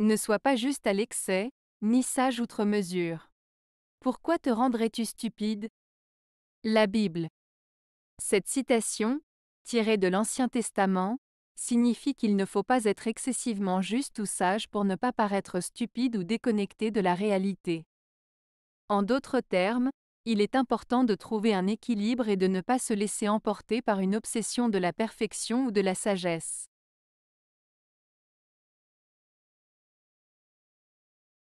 Ne sois pas juste à l'excès, ni sage outre mesure. Pourquoi te rendrais-tu stupide La Bible. Cette citation, tirée de l'Ancien Testament, signifie qu'il ne faut pas être excessivement juste ou sage pour ne pas paraître stupide ou déconnecté de la réalité. En d'autres termes, il est important de trouver un équilibre et de ne pas se laisser emporter par une obsession de la perfection ou de la sagesse.